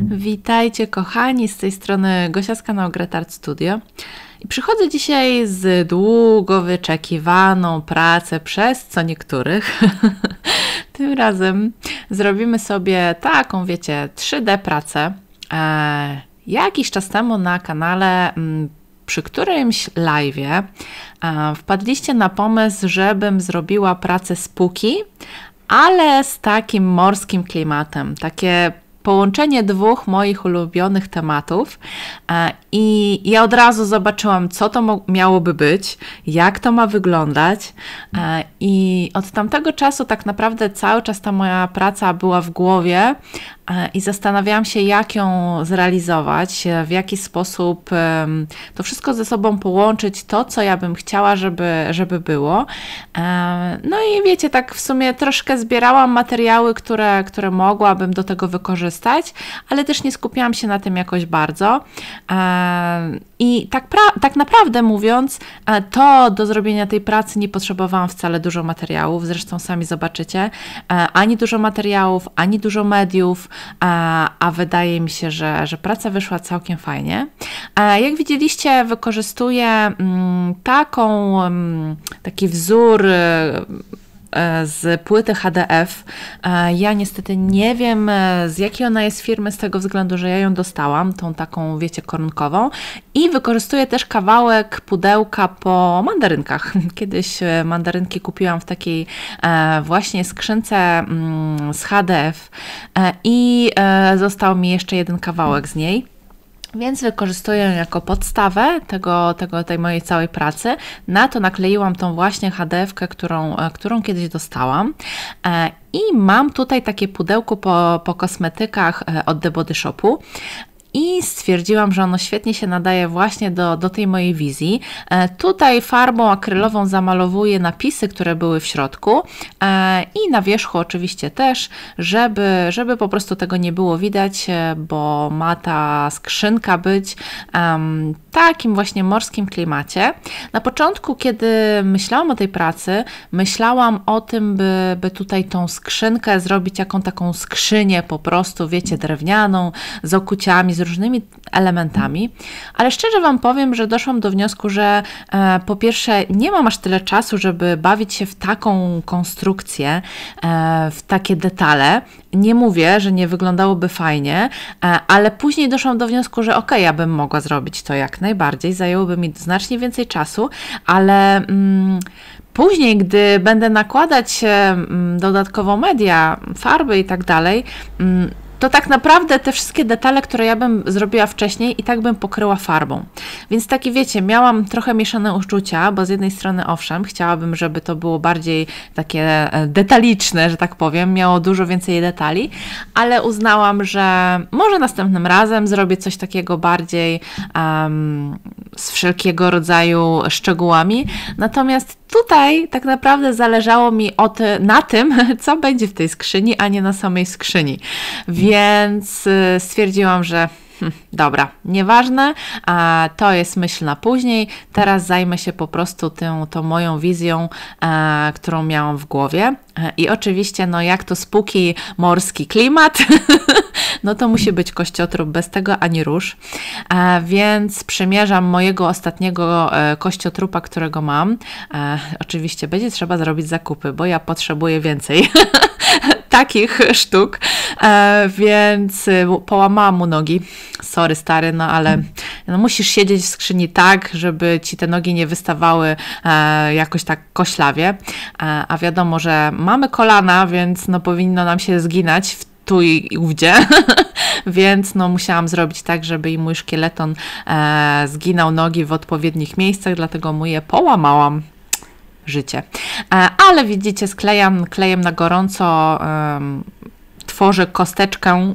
Witajcie kochani, z tej strony Gosia z kanału Studio. I przychodzę dzisiaj z długo wyczekiwaną pracę przez co niektórych. Tym razem zrobimy sobie taką, wiecie, 3D pracę. E, jakiś czas temu na kanale mm, przy którymś live'ie e, wpadliście na pomysł, żebym zrobiła pracę spuki, ale z takim morskim klimatem. Takie połączenie dwóch moich ulubionych tematów e, i ja od razu zobaczyłam, co to miałoby być, jak to ma wyglądać e, i od tamtego czasu tak naprawdę cały czas ta moja praca była w głowie, E, i zastanawiałam się, jak ją zrealizować, e, w jaki sposób to wszystko ze sobą połączyć, to co ja bym chciała, żeby, żeby było. E, no i wiecie, tak w sumie troszkę zbierałam materiały, które, które mogłabym do tego wykorzystać, ale też nie skupiałam się na tym jakoś bardzo. I tak, tak naprawdę mówiąc, to do zrobienia tej pracy nie potrzebowałam wcale dużo materiałów, zresztą sami zobaczycie, ani dużo materiałów, ani dużo mediów a, a wydaje mi się, że, że praca wyszła całkiem fajnie. Jak widzieliście, wykorzystuję mm, taką, mm, taki wzór E, z płyty HDF. E, ja niestety nie wiem e, z jakiej ona jest firmy, z tego względu, że ja ją dostałam, tą taką, wiecie, koronkową. I wykorzystuję też kawałek pudełka po mandarynkach. Kiedyś mandarynki kupiłam w takiej właśnie skrzynce mm, z HDF i został mi jeszcze jeden kawałek z niej. Więc wykorzystuję ją jako podstawę tego, tego, tej mojej całej pracy. Na to nakleiłam tą właśnie HDF-kę, którą, e, którą kiedyś dostałam. E, I mam tutaj takie pudełko po, po kosmetykach e, od The Body Shopu i stwierdziłam, że ono świetnie się nadaje właśnie do, do tej mojej wizji. E, tutaj farbą akrylową zamalowuję napisy, które były w środku e, i na wierzchu oczywiście też, żeby, żeby po prostu tego nie było widać, e, bo ma ta skrzynka być w takim właśnie morskim klimacie. Na początku, kiedy myślałam o tej pracy, myślałam o tym, by, by tutaj tą skrzynkę zrobić jaką taką skrzynię po prostu, wiecie, drewnianą, z okuciami, z różnymi elementami, ale szczerze Wam powiem, że doszłam do wniosku, że e, po pierwsze nie mam aż tyle czasu, żeby bawić się w taką konstrukcję, e, w takie detale. Nie mówię, że nie wyglądałoby fajnie, e, ale później doszłam do wniosku, że okej, ja bym mogła zrobić to jak najbardziej, zajęłoby mi znacznie więcej czasu, ale... Mm, Później, gdy będę nakładać mm, dodatkowo media, farby i tak dalej, mm, to tak naprawdę te wszystkie detale, które ja bym zrobiła wcześniej i tak bym pokryła farbą. Więc taki wiecie, miałam trochę mieszane uczucia, bo z jednej strony owszem, chciałabym, żeby to było bardziej takie e, detaliczne, że tak powiem, miało dużo więcej detali, ale uznałam, że może następnym razem zrobię coś takiego bardziej um, z wszelkiego rodzaju szczegółami. Natomiast Tutaj tak naprawdę zależało mi od, na tym, co będzie w tej skrzyni, a nie na samej skrzyni. Więc y, stwierdziłam, że hm, dobra, nieważne, a to jest myśl na później. Teraz zajmę się po prostu tą, tą moją wizją, e, którą miałam w głowie. E, I oczywiście, no jak to spóki morski klimat, no to musi być kościotrup, bez tego ani róż. A e, więc przymierzam mojego ostatniego e, kościotrupa, którego mam. E, oczywiście będzie trzeba zrobić zakupy, bo ja potrzebuję więcej takich sztuk, więc połamałam mu nogi. Sorry, stary, no ale no, musisz siedzieć w skrzyni tak, żeby ci te nogi nie wystawały jakoś tak koślawie. a wiadomo, że mamy kolana, więc no, powinno nam się zginać w tu i ówdzie, więc no, musiałam zrobić tak, żeby i mój szkieleton e, zginał nogi w odpowiednich miejscach, dlatego mu je połamałam życie. E, ale widzicie, sklejam klejem na gorąco tworzy kosteczkę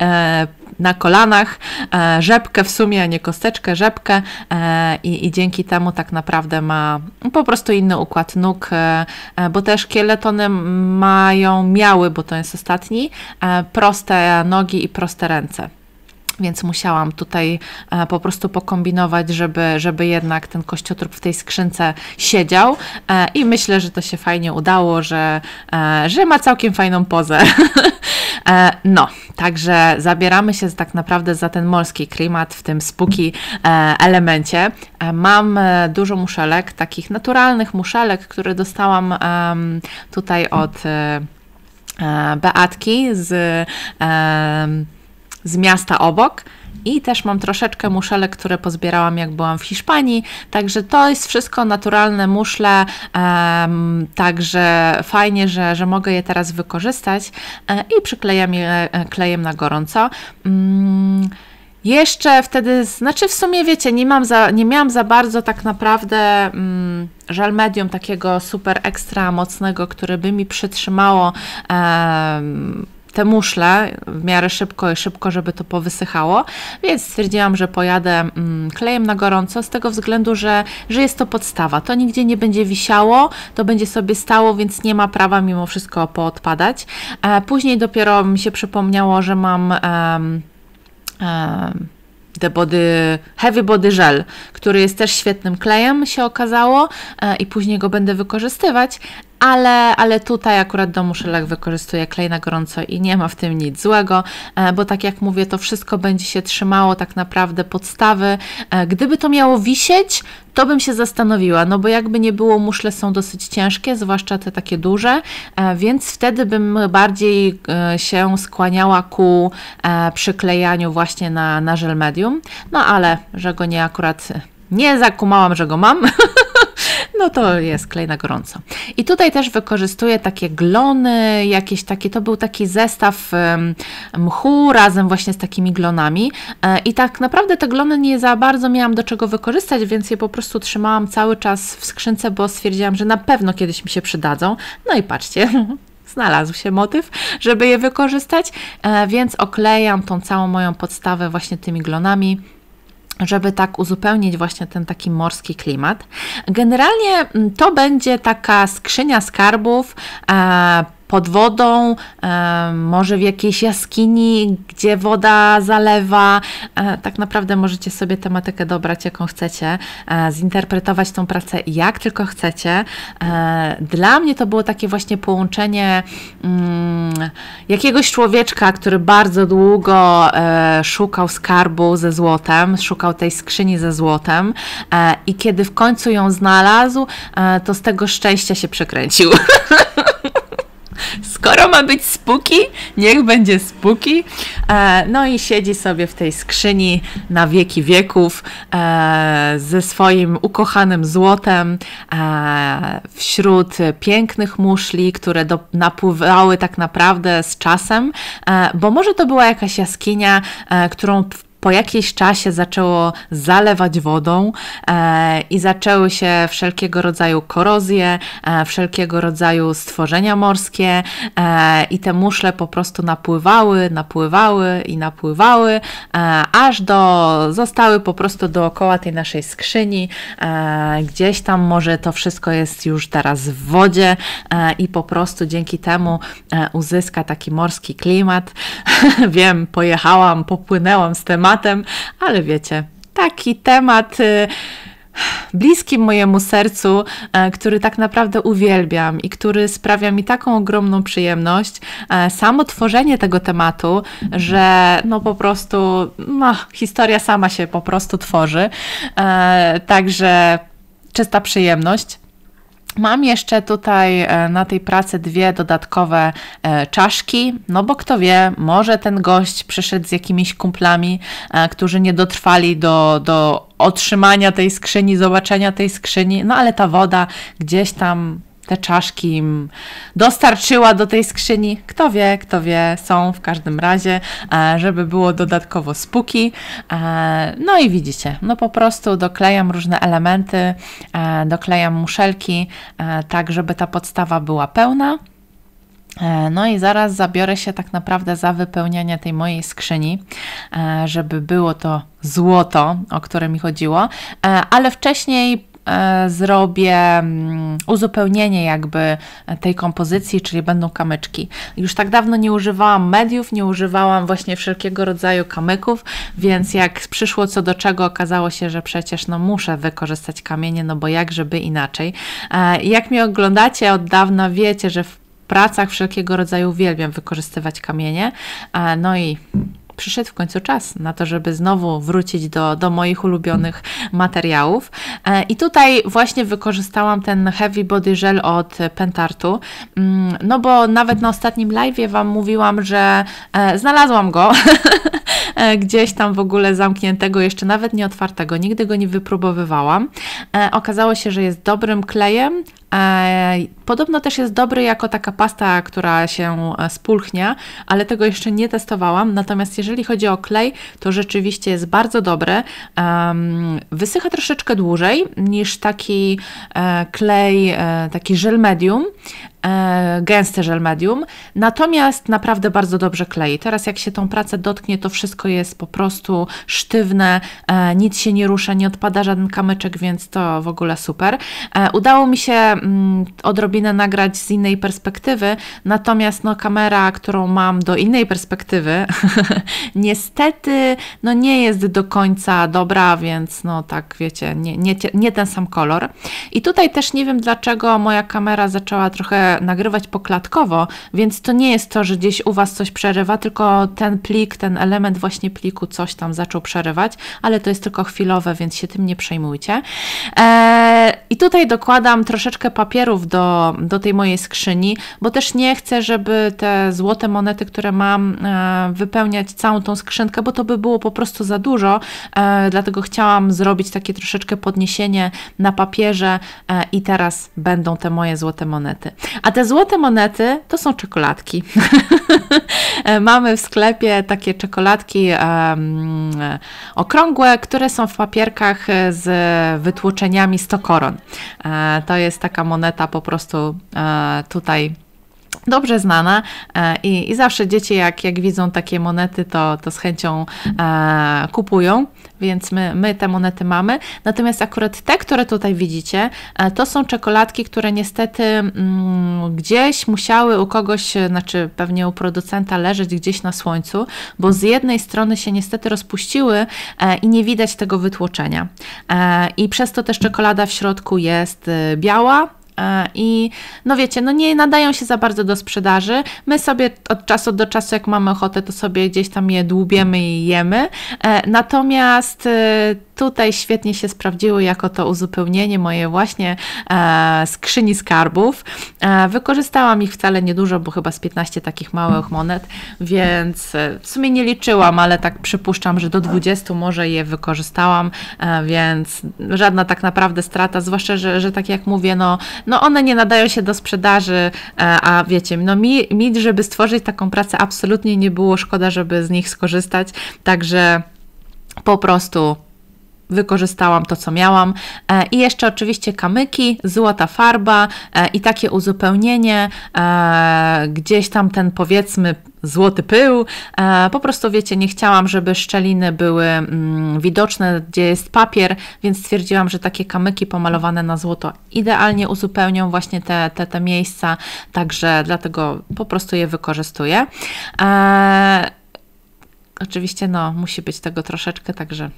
e, na kolanach, e, rzepkę w sumie, a nie kosteczkę, rzepkę e, i, i, dzięki temu tak naprawdę ma no, po prostu inny układ nóg, bo też kieletony mają, miały, bo to jest ostatni, proste nogi i proste ręce. Więc musiałam tutaj e, po prostu pokombinować, żeby, żeby jednak ten kościotrup w tej skrzynce siedział. E, I myślę, że to się fajnie udało, że, e, że ma całkiem fajną pozę. No, także zabieramy się tak naprawdę za ten morski klimat w tym spuki elemencie. Mam dużo muszelek, takich naturalnych muszelek, które dostałam tutaj od Beatki z z miasta obok. I też mam troszeczkę muszelek, które pozbierałam, jak byłam w Hiszpanii. Także to jest wszystko naturalne muszle. Um, także fajnie, że, że mogę je teraz wykorzystać e, i przyklejam je e, klejem na gorąco. Mm, jeszcze wtedy, znaczy w sumie wiecie, nie, mam za, nie miałam za bardzo tak naprawdę mm, żal medium takiego super ekstra mocnego, które by mi przytrzymało. Um, te muszle w miarę szybko i szybko, żeby to powysychało, więc stwierdziłam, że pojadę mm, klejem na gorąco z tego względu, że, że jest to podstawa. To nigdzie nie będzie wisiało, to będzie sobie stało, więc nie ma prawa mimo wszystko poodpadać. E, później dopiero mi się przypomniało, że mam... Um, um, The Body, Heavy Body Gel, który jest też świetnym klejem, się okazało, e, i później go będę wykorzystywać, ale, ale tutaj akurat do muszelek wykorzystuję klej na gorąco i nie ma w tym nic złego, e, bo tak jak mówię, to wszystko będzie się trzymało tak naprawdę podstawy. E, gdyby to miało wisieć, to bym się zastanowiła, no bo jakby nie było, muszle są dosyć ciężkie, zwłaszcza te takie duże, e, więc wtedy bym bardziej się skłaniała ku przyklejaniu właśnie na, na żel medium, no ale że go nie akurat nie zakumałam, że go mam, no to jest klej na gorąco. I tutaj też wykorzystuję takie glony, jakieś takie, to był taki zestaw mchu razem właśnie z takimi glonami e, i tak naprawdę te glony nie za bardzo miałam do czego wykorzystać, więc je po prostu trzymałam cały czas w skrzynce, bo stwierdziłam, że na pewno kiedyś mi się przydadzą. No i patrzcie, znalazł się motyw, żeby je wykorzystać, e, więc oklejam tą całą moją podstawę właśnie tymi glonami żeby tak uzupełnić właśnie ten taki morski klimat. Generalnie mm, to będzie taka skrzynia skarbów, e, pod wodą, e, może w jakiejś jaskini, gdzie woda zalewa. E, tak naprawdę możecie sobie tematykę dobrać, jaką chcecie, e, zinterpretować tą pracę jak tylko chcecie. Dla mnie to było takie właśnie połączenie mm, jakiegoś człowieczka, który bardzo długo szukał skarbu ze złotem, szukał tej skrzyni ze złotem i kiedy w końcu ją znalazł, to z tego szczęścia się przekręcił. skoro ma być spuki, niech będzie spuki. E, no i siedzi sobie w tej skrzyni na wieki wieków e, ze swoim ukochanym złotem e, wśród pięknych muszli, które do, napływały tak naprawdę z czasem, bo może to była jakaś jaskinia, którą po jakiejś czasie zaczęło zalewać wodą e, i zaczęły się wszelkiego rodzaju korozje, e, wszelkiego rodzaju stworzenia morskie e, i te muszle po prostu napływały, napływały i napływały, e, aż do, zostały po prostu dookoła tej naszej skrzyni. E, gdzieś tam może to wszystko jest już teraz w wodzie e, i po prostu dzięki temu uzyska taki morski klimat. Wiem, pojechałam, popłynęłam z tematu, tematem, ale wiecie, taki temat y, bliskim mojemu sercu, y, który tak naprawdę uwielbiam i który sprawia mi taką ogromną przyjemność, y, samo tworzenie tego tematu, że no po prostu no, historia sama się po prostu tworzy. Także czysta przyjemność. Mam jeszcze tutaj e, na tej pracy dwie dodatkowe e, czaszki, no bo kto wie, może ten gość przyszedł z jakimiś kumplami, e, którzy nie dotrwali do, do otrzymania tej skrzyni, zobaczenia tej skrzyni, no ale ta woda gdzieś tam te czaszki im dostarczyła do tej skrzyni. Kto wie, kto wie, są w każdym razie, e, żeby było dodatkowo spuki. E, no i widzicie, no po prostu doklejam różne elementy, e, doklejam muszelki, tak żeby ta podstawa była pełna. No i zaraz zabiorę się tak naprawdę za wypełnianie tej mojej skrzyni, żeby było to złoto, o które mi chodziło, ale wcześniej E, zrobię mm, uzupełnienie jakby tej kompozycji, czyli będą kamyczki. Już tak dawno nie używałam mediów, nie używałam właśnie wszelkiego rodzaju kamyków, więc jak przyszło co do czego, okazało się, że przecież no muszę wykorzystać kamienie, no bo jak żeby inaczej. E, jak mnie oglądacie od dawna, wiecie, że w pracach wszelkiego rodzaju uwielbiam wykorzystywać kamienie. E, no i przyszedł w końcu czas na to, żeby znowu wrócić do, do moich ulubionych materiałów. E, I tutaj właśnie wykorzystałam ten Heavy Body Gel od Pentartu, mm, no bo nawet na ostatnim live'ie Wam mówiłam, że e, znalazłam go e, gdzieś tam w ogóle zamkniętego, jeszcze nawet nie otwartego, nigdy go nie wypróbowywałam. Okazało się, że jest dobrym klejem, E, podobno też jest dobry jako taka pasta, która się e, spulchnia, ale tego jeszcze nie testowałam. Natomiast jeżeli chodzi o klej, to rzeczywiście jest bardzo dobry. Wysycha troszeczkę dłużej niż taki e, klej, taki żel medium, gęsty żel medium, natomiast naprawdę bardzo dobrze klei. Teraz jak się tą pracę dotknie, to wszystko jest po prostu sztywne, nic się nie rusza, nie odpada żaden kamyczek, więc to w ogóle super. Udało mi się Mm, odrobinę nagrać z innej perspektywy, natomiast no, kamera, którą mam do innej perspektywy, niestety no, nie jest do końca dobra, więc no tak wiecie, nie, nie, nie ten sam kolor. I tutaj też nie wiem dlaczego moja kamera zaczęła trochę nagrywać poklatkowo, więc to nie jest to, że gdzieś u Was coś przerywa, tylko ten plik, ten element właśnie pliku coś tam zaczął przerywać, ale to jest tylko chwilowe, więc się tym nie przejmujcie. Eee, I tutaj dokładam troszeczkę papierów do, do tej mojej skrzyni, bo też nie chcę, żeby te złote monety, które mam, e, wypełniać całą tą skrzynkę, bo to by było po prostu za dużo. E, dlatego chciałam zrobić takie troszeczkę podniesienie na papierze e, i teraz będą te moje złote monety. A te złote monety to są czekoladki. Mamy w sklepie takie czekoladki um, okrągłe, które są w papierkach z wytłoczeniami 100 koron. To jest tak taka moneta po prostu e, tutaj dobrze znana e, i, i zawsze dzieci, jak, jak widzą takie monety, to, to z chęcią e, kupują, więc my, my te monety mamy. Natomiast akurat te, które tutaj widzicie, e, to są czekoladki, które niestety mm, gdzieś musiały u kogoś, e, znaczy pewnie u producenta leżeć gdzieś na słońcu, bo z jednej strony się niestety rozpuściły e, i nie widać tego wytłoczenia. E, I przez to też czekolada w środku jest biała, E, I no wiecie, no nie nadają się za bardzo do sprzedaży. My sobie od czasu do czasu, jak mamy ochotę, to sobie gdzieś tam je dłubiemy i jemy. E, natomiast y, tutaj świetnie się sprawdziły jako to uzupełnienie moje właśnie e, skrzyni skarbów. E, wykorzystałam ich wcale niedużo, bo chyba z 15 takich małych monet, więc e, w sumie nie liczyłam, ale tak przypuszczam, że do 20 może je wykorzystałam, e, więc żadna tak naprawdę strata, zwłaszcza, że, że tak jak mówię, no, no one nie nadają się do sprzedaży, e, a wiecie, no mi, mi, żeby stworzyć taką pracę absolutnie nie było szkoda, żeby z nich skorzystać, także po prostu wykorzystałam to, co miałam. E, I jeszcze oczywiście kamyki, złota farba e, i takie uzupełnienie, e, gdzieś tam ten powiedzmy złoty pył. Po prostu wiecie, nie chciałam, żeby szczeliny były mm, widoczne, gdzie jest papier, więc stwierdziłam, że takie kamyki pomalowane na złoto idealnie uzupełnią właśnie te, te, te miejsca, także dlatego po prostu je wykorzystuję. Oczywiście no, musi być tego troszeczkę, także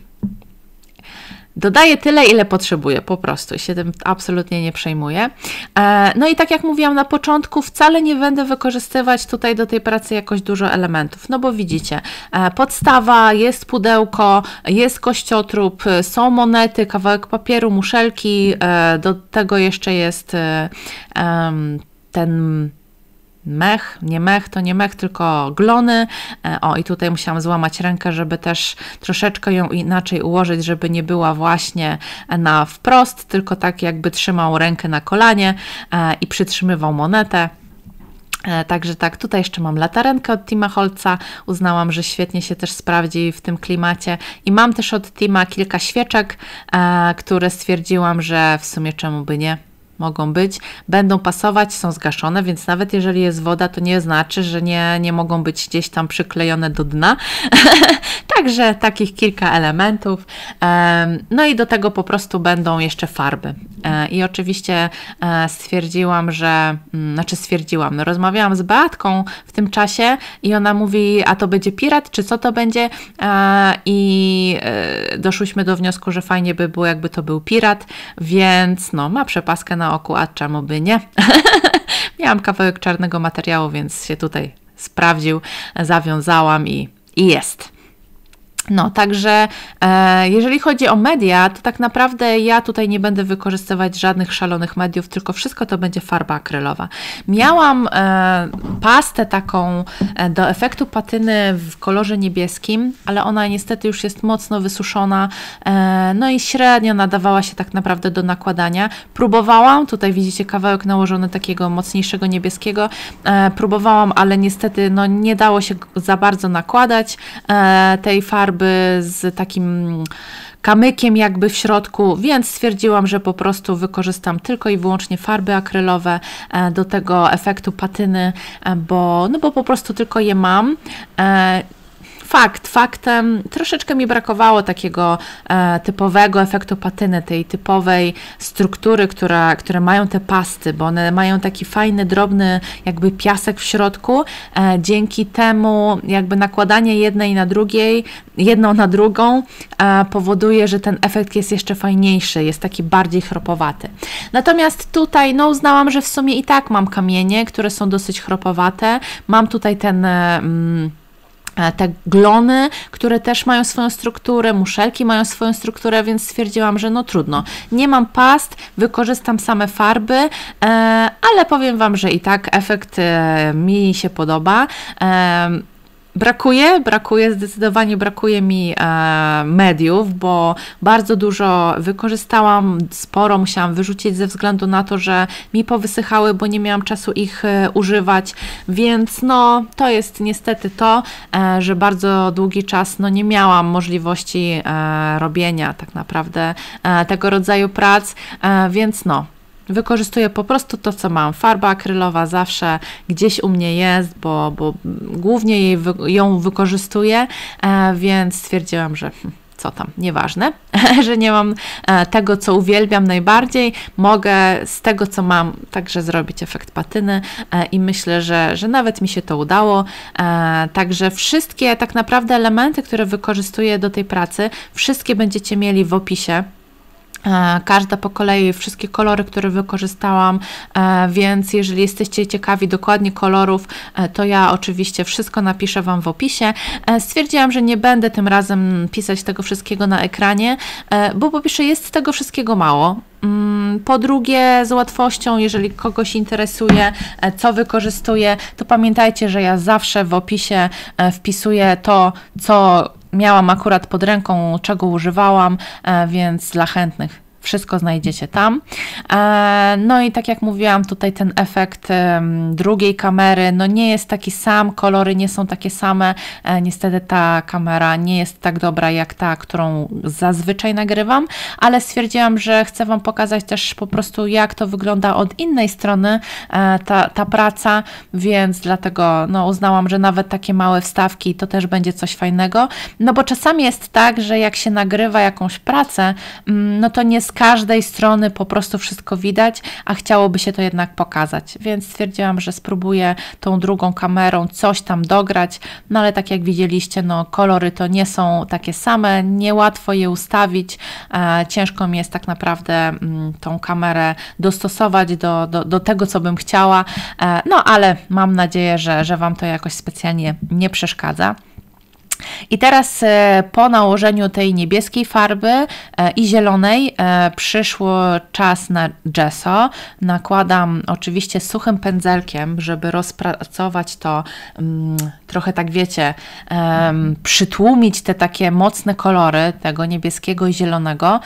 Dodaję tyle, ile potrzebuję, po prostu I się tym absolutnie nie przejmuję. E, no i tak jak mówiłam na początku, wcale nie będę wykorzystywać tutaj do tej pracy jakoś dużo elementów, no bo widzicie, e, podstawa, jest pudełko, jest kościotrup, e, są monety, kawałek papieru, muszelki, do tego jeszcze jest ten mech, nie mech, to nie mech, tylko glony. E, o, i tutaj musiałam złamać rękę, żeby też troszeczkę ją inaczej ułożyć, żeby nie była właśnie na wprost, tylko tak jakby trzymał rękę na kolanie e, i przytrzymywał monetę. E, także tak, tutaj jeszcze mam latarenkę od Tima Holca. Uznałam, że świetnie się też sprawdzi w tym klimacie. I mam też od Tima kilka świeczek, które stwierdziłam, że w sumie czemu by nie mogą być, będą pasować, są zgaszone, więc nawet jeżeli jest woda, to nie znaczy, że nie, nie mogą być gdzieś tam przyklejone do dna. Także takich kilka elementów. No i do tego po prostu będą jeszcze farby. E, I oczywiście e, stwierdziłam, że, mm, znaczy stwierdziłam, no rozmawiałam z Beatką w tym czasie i ona mówi, a to będzie pirat, czy co to będzie? E, I doszłyśmy do wniosku, że fajnie by było, jakby to był pirat, więc no ma przepaskę na na oku, a czemu by nie? Miałam kawałek czarnego materiału, więc się tutaj sprawdził, zawiązałam i, i jest. No, także e, jeżeli chodzi o media, to tak naprawdę ja tutaj nie będę wykorzystywać żadnych szalonych mediów, tylko wszystko to będzie farba akrylowa. Miałam e, pastę taką e, do efektu patyny w kolorze niebieskim, ale ona niestety już jest mocno wysuszona, e, no i średnio nadawała się tak naprawdę do nakładania. Próbowałam, tutaj widzicie kawałek nałożony takiego mocniejszego niebieskiego, e, próbowałam, ale niestety no, nie dało się za bardzo nakładać e, tej farby farby z takim kamykiem jakby w środku, więc stwierdziłam, że po prostu wykorzystam tylko i wyłącznie farby akrylowe e, do tego efektu patyny, e, bo, no bo po prostu tylko je mam. E, Fakt, faktem, troszeczkę mi brakowało takiego e, typowego efektu patyny, tej typowej struktury, która, które mają te pasty, bo one mają taki fajny, drobny jakby piasek w środku. E, dzięki temu jakby nakładanie jednej na drugiej, jedną na drugą e, powoduje, że ten efekt jest jeszcze fajniejszy, jest taki bardziej chropowaty. Natomiast tutaj no uznałam, że w sumie i tak mam kamienie, które są dosyć chropowate. Mam tutaj ten... E, mm, E, te glony, które też mają swoją strukturę, muszelki mają swoją strukturę, więc stwierdziłam, że no trudno. Nie mam past, wykorzystam same farby, e, ale powiem Wam, że i tak efekt e, mi się podoba. Brakuje, brakuje, zdecydowanie brakuje mi e, mediów, bo bardzo dużo wykorzystałam, sporo musiałam wyrzucić ze względu na to, że mi powysychały, bo nie miałam czasu ich e, używać, więc no to jest niestety to, e, że bardzo długi czas no nie miałam możliwości robienia tak naprawdę tego rodzaju prac, więc no Wykorzystuję po prostu to, co mam. Farba akrylowa zawsze gdzieś u mnie jest, bo, bo głównie jej, ją wykorzystuję, e, więc stwierdziłam, że hm, co tam, nieważne, że nie mam e, tego, co uwielbiam najbardziej, mogę z tego, co mam, także zrobić efekt patyny e, i myślę, że, że nawet mi się to udało. Także wszystkie tak naprawdę elementy, które wykorzystuję do tej pracy, wszystkie będziecie mieli w opisie E, każda po kolei, wszystkie kolory, które wykorzystałam, e, więc jeżeli jesteście ciekawi dokładnie kolorów, e, to ja oczywiście wszystko napiszę Wam w opisie. Stwierdziłam, że nie będę tym razem pisać tego wszystkiego na ekranie, bo po pierwsze jest tego wszystkiego mało. Mm, po drugie, z łatwością, jeżeli kogoś interesuje, co wykorzystuje, to pamiętajcie, że ja zawsze w opisie wpisuję to, co miałam akurat pod ręką, czego używałam, e, więc dla chętnych wszystko znajdziecie tam. E, no i tak jak mówiłam, tutaj ten efekt drugiej kamery no nie jest taki sam, kolory nie są takie same. E, niestety ta kamera nie jest tak dobra jak ta, którą zazwyczaj nagrywam, ale stwierdziłam, że chcę Wam pokazać też po prostu jak to wygląda od innej strony e, ta, ta praca, więc dlatego no, uznałam, że nawet takie małe wstawki to też będzie coś fajnego, no bo czasami jest tak, że jak się nagrywa jakąś pracę, mm, no to nie każdej strony po prostu wszystko widać, a chciałoby się to jednak pokazać, więc stwierdziłam, że spróbuję tą drugą kamerą coś tam dograć, no ale tak jak widzieliście, no kolory to nie są takie same, niełatwo je ustawić, ciężko mi jest tak naprawdę mm, tą kamerę dostosować do, do, do tego, co bym chciała, e, no ale mam nadzieję, że, że Wam to jakoś specjalnie nie przeszkadza. I teraz e, po nałożeniu tej niebieskiej farby e, i zielonej e, przyszło czas na gesso. Nakładam oczywiście suchym pędzelkiem, żeby rozpracować to mm, trochę tak wiecie, przytłumić te takie mocne kolory tego niebieskiego i zielonego,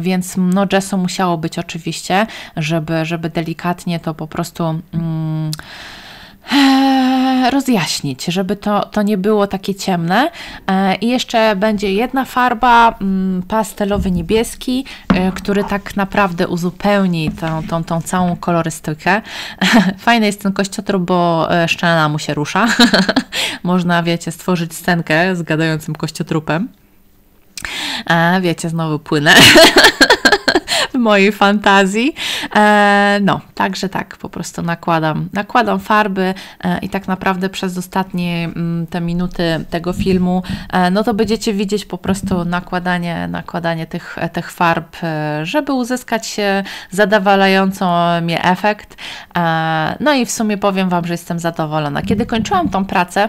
więc no gesso musiało być oczywiście, żeby, żeby delikatnie to po prostu mm, Eee, rozjaśnić, żeby to, to nie było takie ciemne. Eee, I jeszcze będzie jedna farba, mm, pastelowy niebieski, e, który tak naprawdę uzupełni tą, tą, tą całą kolorystykę. Fajny jest ten kościotrup, bo e, szczelna mu się rusza. Można, wiecie, stworzyć scenkę z gadającym kościotrupem. A, e, wiecie, znowu płynę. mojej fantazji. E, no, także tak, po prostu nakładam, nakładam farby e, i tak naprawdę przez ostatnie mm, te minuty tego filmu, e, no to będziecie widzieć po prostu nakładanie, nakładanie tych, tych farb, żeby uzyskać zadowalająco mnie efekt. No i w sumie powiem Wam, że jestem zadowolona. Kiedy kończyłam tą pracę,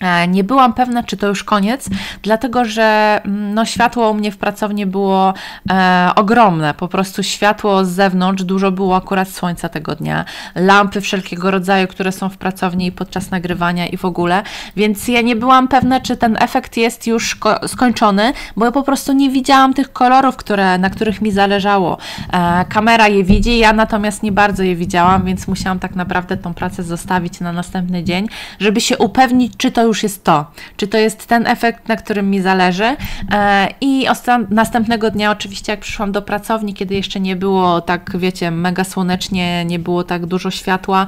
E, nie byłam pewna, czy to już koniec, dlatego że mm, no, światło u mnie w pracowni było e, ogromne. Po prostu światło z zewnątrz, dużo było akurat słońca tego dnia, lampy wszelkiego rodzaju, które są w pracowni i podczas nagrywania i w ogóle. Więc ja nie byłam pewna, czy ten efekt jest już skończony, bo ja po prostu nie widziałam tych kolorów, które, na których mi zależało. E, kamera je widzi, ja natomiast nie bardzo je widziałam, więc musiałam tak naprawdę tą pracę zostawić na następny dzień, żeby się upewnić, czy to już jest to, czy to jest ten efekt, na którym mi zależy. E, I następnego dnia, oczywiście, jak przyszłam do pracowni, kiedy jeszcze nie było tak, wiecie, mega słonecznie, nie było tak dużo światła,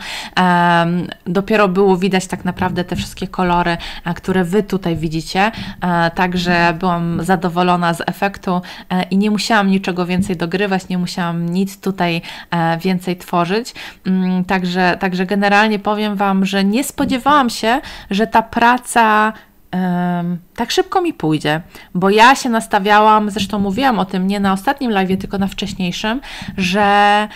dopiero było widać tak naprawdę te wszystkie kolory, e, które Wy tutaj widzicie. E, także byłam zadowolona z efektu i nie musiałam niczego więcej dogrywać, nie musiałam nic tutaj więcej tworzyć. Mm, także, także generalnie powiem Wam, że nie spodziewałam się, że ta praca praca um, tak szybko mi pójdzie, bo ja się nastawiałam, zresztą mówiłam o tym nie na ostatnim live, tylko na wcześniejszym, że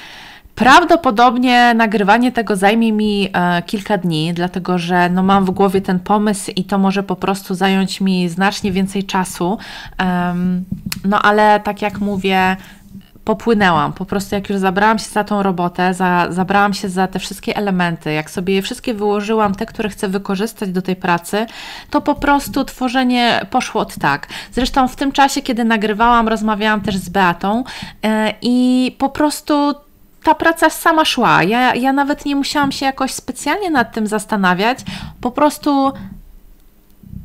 Prawdopodobnie nagrywanie tego zajmie mi e, kilka dni, dlatego że no, mam w głowie ten pomysł i to może po prostu zająć mi znacznie więcej czasu. Um, no ale tak jak mówię, popłynęłam. Po prostu jak już zabrałam się za tą robotę, za, zabrałam się za te wszystkie elementy, jak sobie je wszystkie wyłożyłam, te, które chcę wykorzystać do tej pracy, to po prostu tworzenie poszło od tak. Zresztą w tym czasie, kiedy nagrywałam, rozmawiałam też z Beatą e, i po prostu ta praca sama szła. Ja, ja nawet nie musiałam się jakoś specjalnie nad tym zastanawiać. Po prostu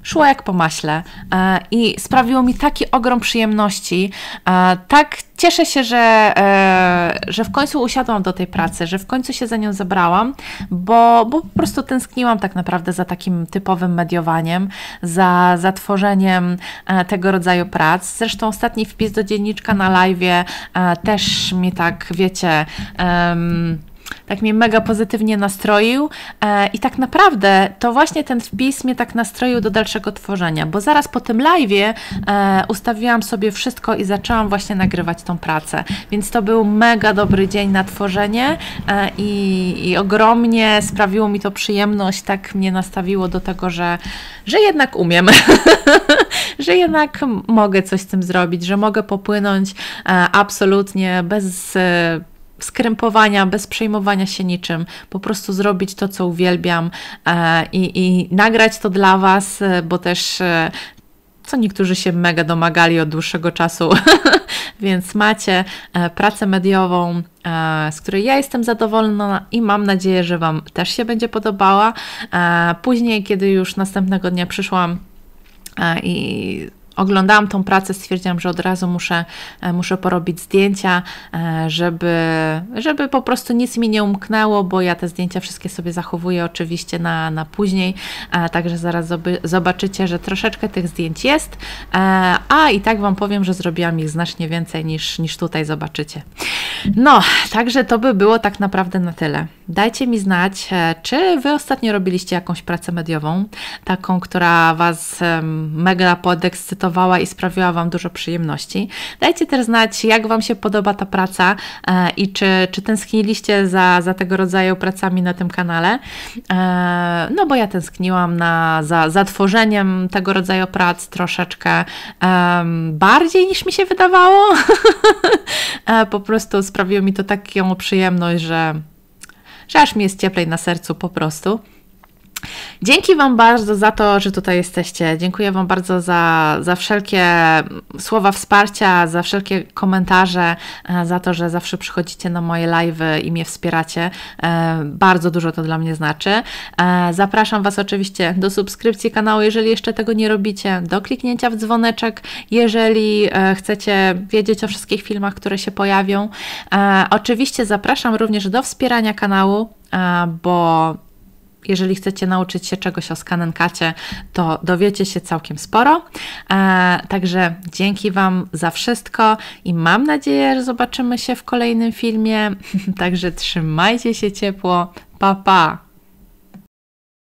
szło jak po maśle e, i sprawiło mi taki ogrom przyjemności. E, tak cieszę się, że, e, że w końcu usiadłam do tej pracy, że w końcu się za nią zabrałam, bo, bo po prostu tęskniłam tak naprawdę za takim typowym mediowaniem, za, za tworzeniem tego rodzaju prac. Zresztą ostatni wpis do dzienniczka na live też mi tak, wiecie... Um, tak mnie mega pozytywnie nastroił e, i tak naprawdę to właśnie ten wpis mnie tak nastroił do dalszego tworzenia, bo zaraz po tym live'ie e, ustawiłam sobie wszystko i zaczęłam właśnie nagrywać tą pracę, więc to był mega dobry dzień na tworzenie e, i, i ogromnie sprawiło mi to przyjemność, tak mnie nastawiło do tego, że, że jednak umiem, że jednak mogę coś z tym zrobić, że mogę popłynąć absolutnie bez skrępowania, bez przejmowania się niczym, po prostu zrobić to, co uwielbiam e, i, i nagrać to dla Was, e, bo też e, co niektórzy się mega domagali od dłuższego czasu. Więc macie pracę mediową, z której ja jestem zadowolona i mam nadzieję, że Wam też się będzie podobała. Później, kiedy już następnego dnia przyszłam i oglądałam tą pracę, stwierdziłam, że od razu muszę, e, muszę porobić zdjęcia, e, żeby, żeby po prostu nic mi nie umknęło, bo ja te zdjęcia wszystkie sobie zachowuję oczywiście na, na później, e, także zaraz zobaczycie, że troszeczkę tych zdjęć jest, a i tak Wam powiem, że zrobiłam ich znacznie więcej niż, niż tutaj zobaczycie. No, także to by było tak naprawdę na tyle. Dajcie mi znać, czy Wy ostatnio robiliście jakąś pracę mediową, taką, która Was mega podekscytowała, i sprawiła Wam dużo przyjemności. Dajcie też znać, jak Wam się podoba ta praca e, i czy, czy tęskniliście za, za tego rodzaju pracami na tym kanale. E, no bo ja tęskniłam na, za, za tworzeniem tego rodzaju prac troszeczkę bardziej niż mi się wydawało. E, po prostu sprawiło mi to taką przyjemność, że, że aż mi jest cieplej na sercu po prostu. Dzięki Wam bardzo za to, że tutaj jesteście. Dziękuję Wam bardzo za, za wszelkie słowa wsparcia, za wszelkie komentarze, e, za to, że zawsze przychodzicie na moje live i mnie wspieracie. E, bardzo dużo to dla mnie znaczy. E, zapraszam Was oczywiście do subskrypcji kanału, jeżeli jeszcze tego nie robicie, do kliknięcia w dzwoneczek, jeżeli chcecie wiedzieć o wszystkich filmach, które się pojawią. Oczywiście zapraszam również do wspierania kanału, bo jeżeli chcecie nauczyć się czegoś o Skanenkacie, to dowiecie się całkiem sporo. E, także dzięki Wam za wszystko i mam nadzieję, że zobaczymy się w kolejnym filmie. także trzymajcie się ciepło. Pa, pa!